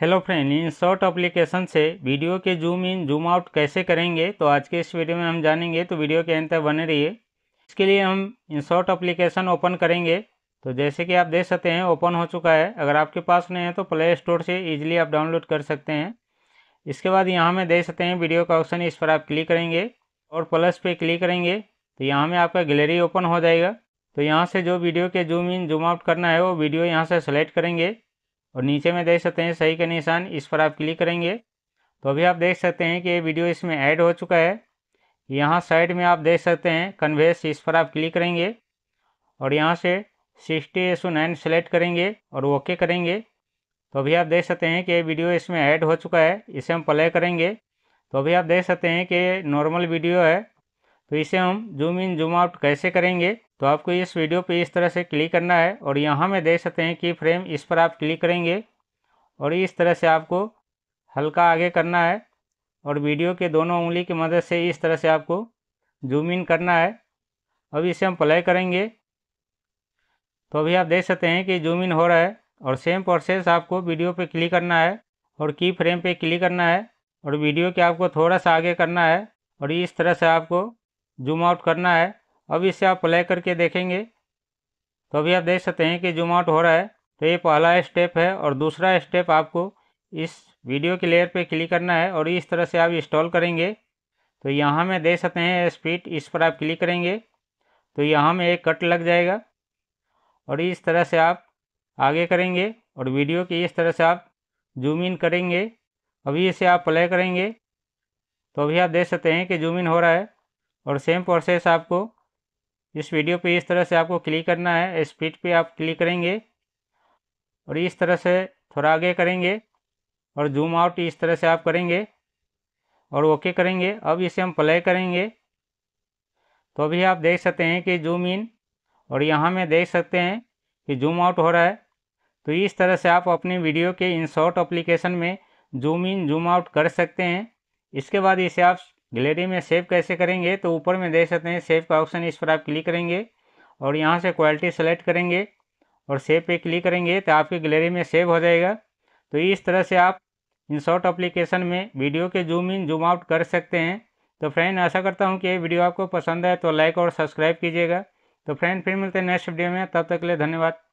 hello friend InShot application से video के zoom in zoom out कैसे करेंगे तो आज के इस वीडियो में हम जानेंगे तो वीडियो के अंत तक बने रहिए इसके लिए हम इन शॉर्ट अप्लीकेशन ओपन करेंगे तो जैसे कि आप देख सकते हैं ओपन हो चुका है अगर आपके पास नहीं है तो प्ले स्टोर से ईजिली आप डाउनलोड कर सकते हैं इसके बाद यहाँ में देख सकते हैं वीडियो का ऑप्शन इस पर आप क्लिक करेंगे और प्लस पर क्लिक करेंगे तो यहाँ में आपका गैलरी ओपन हो जाएगा तो यहाँ से जो वीडियो के जूम इन जूम आउट करना है वो वीडियो यहाँ से सेलेक्ट करेंगे और नीचे में देख सकते हैं सही का निशान इस पर आप क्लिक करेंगे तो अभी आप देख सकते हैं कि ये वीडियो इसमें ऐड हो चुका है यहाँ साइड में आप देख सकते हैं कन्वेस इस पर आप क्लिक करेंगे और यहाँ से सिक्सटी एस नाइन सेलेक्ट करेंगे और ओके करेंगे तो अभी आप देख सकते हैं कि ये वीडियो इसमें ऐड हो चुका है इसे हम प्ले करेंगे तो अभी आप देख सकते हैं कि नॉर्मल वीडियो है तो इसे हम जूम इन जूम आउट कैसे करेंगे तो आपको इस वीडियो पे इस तरह से क्लिक करना है और यहाँ में देख सकते हैं कि फ्रेम इस पर आप क्लिक करेंगे और इस तरह से आपको हल्का आगे करना है और वीडियो के दोनों उंगली की मदद से इस तरह से आपको जूम इन करना है अब इसे हम प्ले करेंगे तो अभी आप देख सकते हैं कि जूम इन हो रहा है और सेम प्रोसेस आपको वीडियो पे क्लिक करना है और की फ्रेम पे क्लिक करना है और वीडियो के आपको थोड़ा सा आगे करना है और इस तरह से आपको जूम आउट करना है अब इसे आप प्ले करके देखेंगे तो अभी आप देख सकते हैं कि जूम आउट हो रहा है तो ये पहला स्टेप है और दूसरा स्टेप आपको इस वीडियो के लेयर पे क्लिक करना है और इस तरह से आप इंस्टॉल करेंगे तो यहाँ में देख सकते हैं स्पीड इस पर आप क्लिक करेंगे तो यहाँ में एक कट लग जाएगा और इस तरह से आप आगे करेंगे और वीडियो की इस तरह से आप जूम इन करेंगे अभी इसे आप प्ले करेंगे तो अभी आप देख सकते हैं कि जूम इन हो रहा है और सेम प्रोसेस आपको इस वीडियो पे इस तरह से आपको क्लिक करना है स्पीड पे आप क्लिक करेंगे और इस तरह से थोड़ा आगे करेंगे और जूम आउट इस तरह से आप करेंगे और ओके करेंगे अब इसे हम प्ले करेंगे तो अभी आप देख सकते हैं कि जूम इन और यहाँ में देख सकते हैं कि जूम आउट हो रहा है तो इस तरह से आप अपनी वीडियो के इन शॉर्ट अप्लीकेशन में जूम इन जूम आउट कर सकते हैं इसके बाद इसे आप गैलरी में सेव कैसे करेंगे तो ऊपर में देख सकते हैं सेव का ऑप्शन इस पर आप क्लिक करेंगे और यहाँ से क्वालिटी सेलेक्ट करेंगे और सेव पे क्लिक करेंगे तो आपकी गैलरी में सेव हो जाएगा तो इस तरह से आप इन शॉर्ट अप्लीकेशन में वीडियो के जूम इन जूम आउट कर सकते हैं तो फ्रेंड आशा करता हूँ कि ये वीडियो आपको पसंद है तो लाइक और सब्सक्राइब कीजिएगा तो फ्रेंड फिर मिलते हैं नेक्स्ट वीडियो में तब तक के लिए धन्यवाद